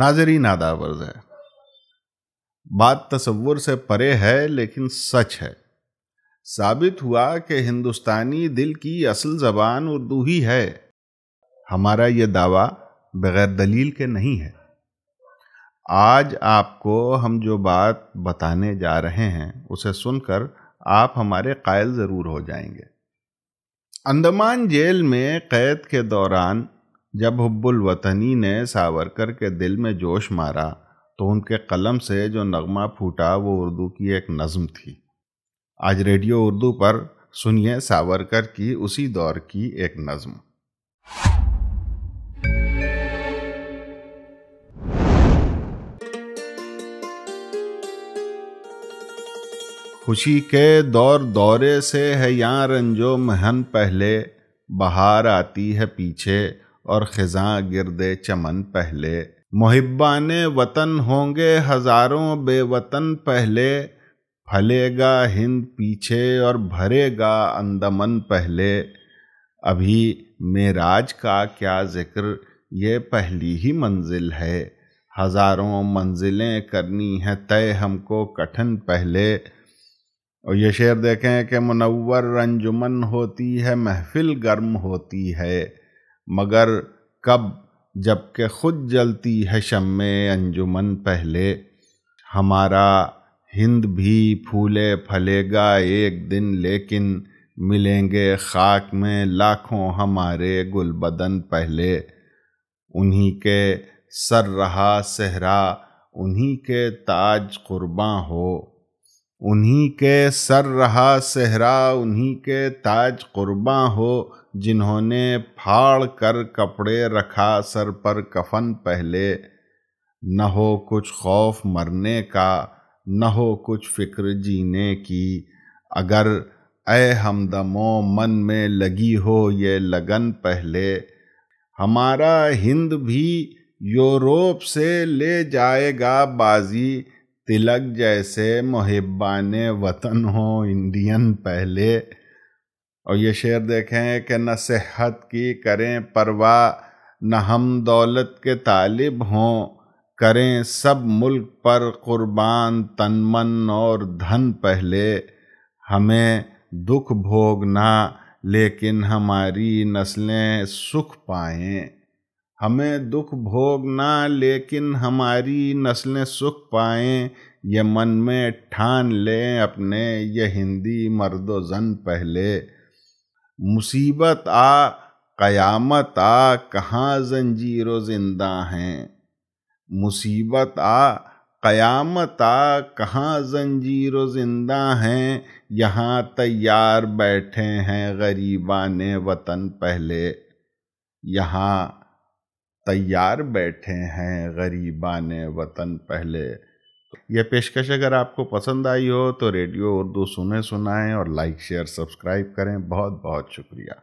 नाजरी नादावर्ज है बात तस्वुर से परे है लेकिन सच है साबित हुआ कि हिंदुस्तानी दिल की असल जबान उर्दू ही है हमारा ये दावा बगैर दलील के नहीं है आज आपको हम जो बात बताने जा रहे हैं उसे सुनकर आप हमारे कायल ज़रूर हो जाएंगे अंडमान जेल में कैद के दौरान जब हब्बुल वतनी ने सावरकर के दिल में जोश मारा तो उनके कलम से जो नगमा फूटा वो उर्दू की एक नज़म थी आज रेडियो उर्दू पर सुनिए सावरकर की उसी दौर की एक नज़म खुशी के दौर दौरे से है यहाँ रंजो महन पहले बहार आती है पीछे और खिजा गिरदे चमन पहले मुहिबान वतन होंगे हजारों बेवतन पहले फलेगा हिंद पीछे और भरेगा अंदमन पहले अभी मेराज का क्या जिक्र ये पहली ही मंजिल है हजारों मंजिलें करनी हैं तय हमको कठिन पहले और ये शेर देखें कि मुनवर रंजुमन होती है महफिल गर्म होती है मगर कब जबकि खुद जलती है शम अंजुमन पहले हमारा हिंद भी फूले फलेगा एक दिन लेकिन मिलेंगे खाक में लाखों हमारे गुलबदन पहले उन्हीं के सर रहा सहरा उन्हीं के ताज कुर्बां हो उन्हीं के सर रहा सहरा उन्हीं के ताज कुर्बा हो जिन्होंने फाड़ कर कपड़े रखा सर पर कफन पहले न हो कुछ खौफ मरने का न हो कुछ फिक्र जीने की अगर ए हमदमो मन में लगी हो ये लगन पहले हमारा हिंद भी यूरोप से ले जाएगा बाजी तिलक जैसे मुहब्बान वतन हो इंडियन पहले और ये शेर देखें कि न सेहत की करें परवाह न हम दौलत के तालिब हों करें सब मुल्क पर कुर्बान तनमन और धन पहले हमें दुख भोगना लेकिन हमारी नस्लें सुख पाएँ हमें दुख भोग ना लेकिन हमारी नस्लें सुख पाएं ये मन में ठान लें अपने ये हिंदी मर्द जन पहले मुसीबत आ क़यामत आ कहाँ जंजीर जिंदा हैं मुसीबत आ क़यामत आ कहाँ जंजीर जिंदा हैं यहाँ तैयार बैठे हैं गरीबान वतन पहले यहाँ तैयार बैठे हैं गरीबान वतन पहले यह पेशकश अगर आपको पसंद आई हो तो रेडियो उर्दू सुने सुनाएं और लाइक शेयर सब्सक्राइब करें बहुत बहुत शुक्रिया